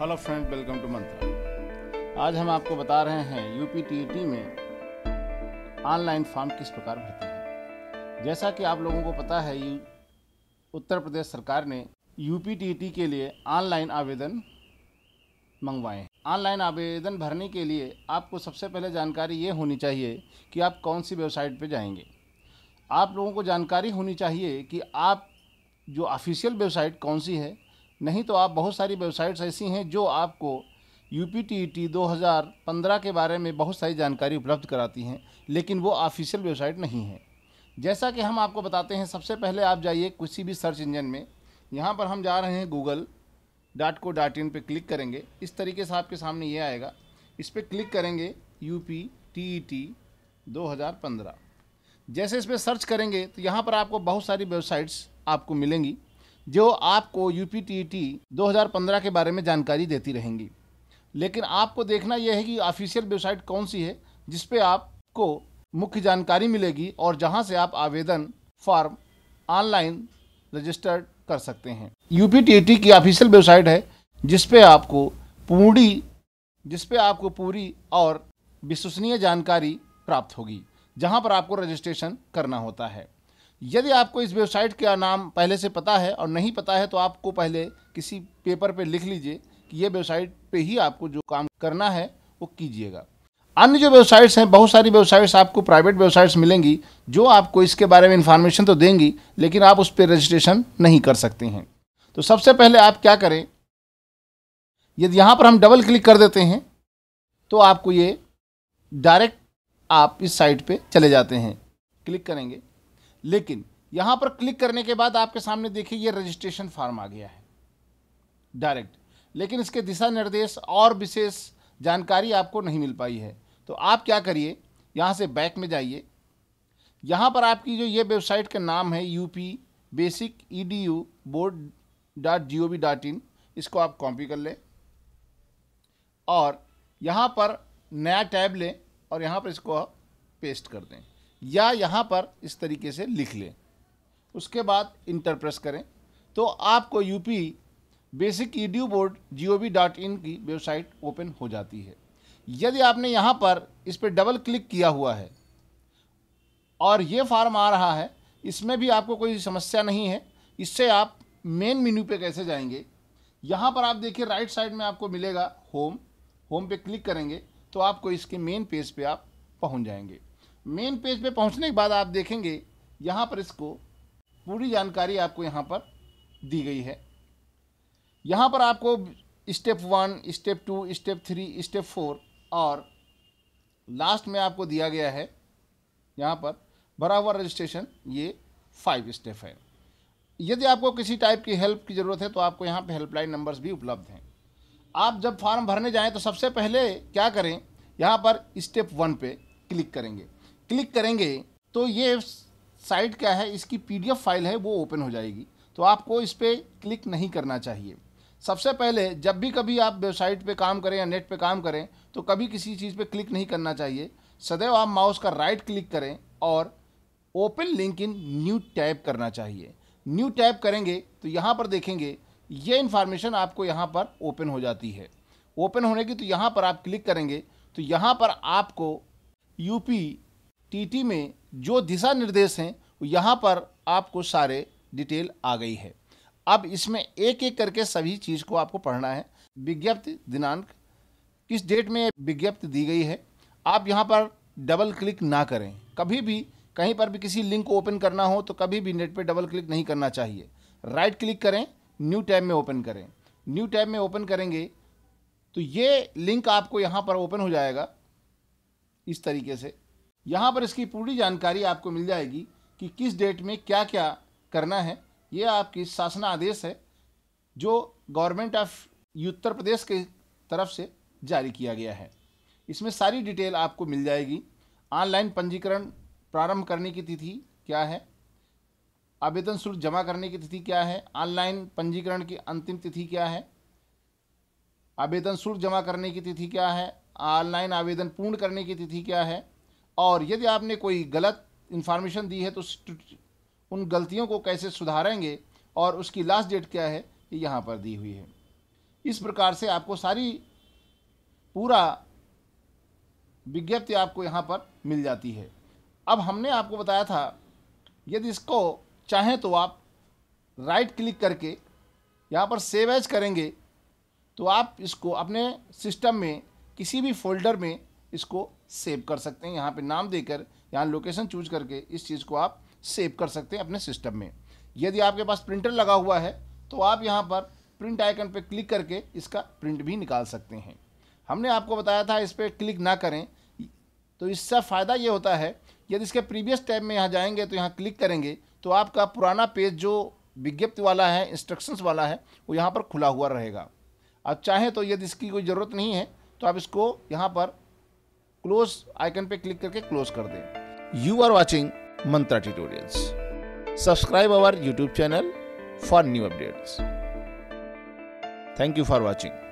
hello friend welcome to मंत्र आज हम आपको बता रहे हैं यूपी टी में ऑनलाइन फॉर्म किस प्रकार भरते हैं जैसा कि आप लोगों को पता है उत्तर प्रदेश सरकार ने यूपी टी के लिए ऑनलाइन आवेदन मंगवाए ऑनलाइन आवेदन भरने के लिए आपको सबसे पहले जानकारी ये होनी चाहिए कि आप कौन सी वेबसाइट पर जाएंगे आप लोगों को जानकारी होनी चाहिए कि आप जो ऑफिशियल वेबसाइट कौन सी है नहीं तो आप बहुत सारी वेबसाइट्स ऐसी हैं जो आपको यू पी टी टी दो हज़ार पंद्रह के बारे में बहुत सारी जानकारी उपलब्ध कराती हैं लेकिन वो ऑफिशियल वेबसाइट नहीं है जैसा कि हम आपको बताते हैं सबसे पहले आप जाइए किसी भी सर्च इंजन में यहाँ पर हम जा रहे हैं Google dot co dot in पर क्लिक करेंगे इस तरीके से आपके सामने ये आएगा इस पर क्लिक करेंगे U P T E T दो हज़ार पंद्रह जैसे इस पर सर्च करेंगे तो यहाँ पर आपको बहुत सारी वेबसाइट्स आपको मिलेंगी जो आपको यू पी टी टी के बारे में जानकारी देती रहेंगी लेकिन आपको देखना यह है कि ऑफिशियल वेबसाइट कौन सी है जिसपे आपको मुख्य जानकारी मिलेगी और जहां से आप आवेदन फॉर्म ऑनलाइन रजिस्टर्ड कर सकते हैं यू e की ऑफिशियल वेबसाइट है जिसपे आपको पूरी जिसपे आपको पूरी और विश्वसनीय जानकारी प्राप्त होगी जहां पर आपको रजिस्ट्रेशन करना होता है यदि आपको इस वेबसाइट का नाम पहले से पता है और नहीं पता है तो आपको पहले किसी पेपर पे लिख लीजिए कि ये वेबसाइट पे ही आपको जो काम करना है वो कीजिएगा अन्य जो वेबसाइट्स हैं बहुत सारी वेबसाइट्स आपको प्राइवेट वेबसाइट्स मिलेंगी जो आपको इसके बारे में इन्फॉर्मेशन तो देंगी लेकिन आप उस पर रजिस्ट्रेशन नहीं कर सकते हैं तो सबसे पहले आप क्या करें यदि यहाँ पर हम डबल क्लिक कर देते हैं तो आपको ये डायरेक्ट आप इस साइट पे चले जाते हैं क्लिक करेंगे लेकिन यहाँ पर क्लिक करने के बाद आपके सामने देखिए ये रजिस्ट्रेशन फॉर्म आ गया है डायरेक्ट लेकिन इसके दिशा निर्देश और विशेष जानकारी आपको नहीं मिल पाई है तो आप क्या करिए यहाँ से बैक में जाइए यहाँ पर आपकी जो ये वेबसाइट का नाम है U P basic E D U board dot G O V dot in इसको आप कॉपी कर लें और यहाँ पर नया टैब लें और यहाँ पर इसको आप पेस्ट कर दें या यहाँ पर इस तरीके से लिख लें उसके बाद इंटर प्रेस करें तो आपको UP basic E e D board G O V dot in की वेबसाइट ओपन हो जाती है यदि आपने यहाँ पर इस पर डबल क्लिक किया हुआ है और ये फार्म आ रहा है इसमें भी आपको कोई समस्या नहीं है इससे आप मेन मेन्यू पे कैसे जाएंगे यहाँ पर आप देखिए राइट साइड में आपको मिलेगा होम होम पे क्लिक करेंगे तो आपको इसके मेन पेज पे आप पहुँच जाएंगे मेन पेज पे पहुंचने के बाद आप देखेंगे यहाँ पर इसको पूरी जानकारी आपको यहाँ पर दी गई है यहाँ पर आपको step one step two step three step four और लास्ट में आपको दिया गया है यहाँ पर भरा हुआ रजिस्ट्रेशन ये फाइव स्टेप है यदि आपको किसी टाइप की हेल्प की ज़रूरत है तो आपको यहाँ पे हेल्पलाइन नंबर्स भी उपलब्ध हैं आप जब फॉर्म भरने जाएं तो सबसे पहले क्या करें यहाँ पर स्टेप वन पे क्लिक करेंगे क्लिक करेंगे तो ये साइट क्या है इसकी पीडीएफ फाइल है वो ओपन हो जाएगी तो आपको इस पर क्लिक नहीं करना चाहिए सबसे पहले जब भी कभी आप वेबसाइट पे काम करें या नेट पे काम करें तो कभी किसी चीज़ पे क्लिक नहीं करना चाहिए सदैव आप माउस का राइट क्लिक करें और open link in new tab करना चाहिए न्यू टैब करेंगे तो यहाँ पर देखेंगे ये इन्फॉर्मेशन आपको यहाँ पर ओपन हो जाती है ओपन होने की तो यहाँ पर आप क्लिक करेंगे तो यहाँ पर आपको यूपी टीटी में जो दिशा निर्देश हैं यहाँ पर आपको सारे डिटेल आ गई है अब इसमें एक एक करके सभी चीज़ को आपको पढ़ना है विज्ञप्ति दिनांक किस डेट में विज्ञप्ति दी गई है आप यहाँ पर डबल क्लिक ना करें कभी भी कहीं पर भी किसी लिंक को ओपन करना हो तो कभी भी नेट पे डबल क्लिक नहीं करना चाहिए राइट क्लिक करें न्यू टैब में ओपन करें न्यू टैब में ओपन करेंगे तो ये लिंक आपको यहाँ पर ओपन हो जाएगा इस तरीके से यहाँ पर इसकी पूरी जानकारी आपको मिल जाएगी कि किस डेट में क्या क्या करना है ये आपकी शासना आदेश है जो गवर्नमेंट ऑफ उत्तर प्रदेश के तरफ से जारी किया गया है इसमें सारी डिटेल आपको मिल जाएगी ऑनलाइन पंजीकरण प्रारंभ करने की तिथि क्या है आवेदन शुल्क जमा करने की तिथि क्या है ऑनलाइन पंजीकरण की अंतिम तिथि क्या है आवेदन शुल्क जमा करने की तिथि क्या है ऑनलाइन आवेदन पूर्ण करने की तिथि क्या है और यदि आपने कोई गलत इन्फॉर्मेशन दी है तो उन गलतियों को कैसे सुधारेंगे और उसकी लास्ट डेट क्या है ये यहाँ पर दी हुई है इस प्रकार से आपको सारी पूरा विज्ञप्ति आपको यहाँ पर मिल जाती है अब हमने आपको बताया था यदि इसको चाहें तो आप राइट क्लिक करके यहाँ पर सेव एज करेंगे तो आप इसको अपने सिस्टम में किसी भी फोल्डर में इसको सेव कर सकते हैं यहाँ पे नाम देकर यहाँ लोकेशन चूज करके इस चीज़ को आप सेव कर सकते हैं अपने सिस्टम में यदि आपके पास प्रिंटर लगा हुआ है तो आप यहाँ पर प्रिंट आइकन पर क्लिक करके इसका प्रिंट भी निकाल सकते हैं हमने आपको बताया था इस पर क्लिक ना करें तो इसका फ़ायदा ये होता है यदि इसके प्रीवियस टैब में यहाँ जाएंगे तो यहाँ क्लिक करेंगे तो आपका पुराना पेज जो विज्ञप्ति वाला है इंस्ट्रक्शंस वाला है वो यहाँ पर खुला हुआ रहेगा आप चाहें तो यदि इसकी कोई ज़रूरत नहीं है तो आप इसको यहाँ पर क्लोज आइकन पे क्लिक करके क्लोज कर दें you are watching Mantra tutorials subscribe our YouTube channel for new updates thank you for watching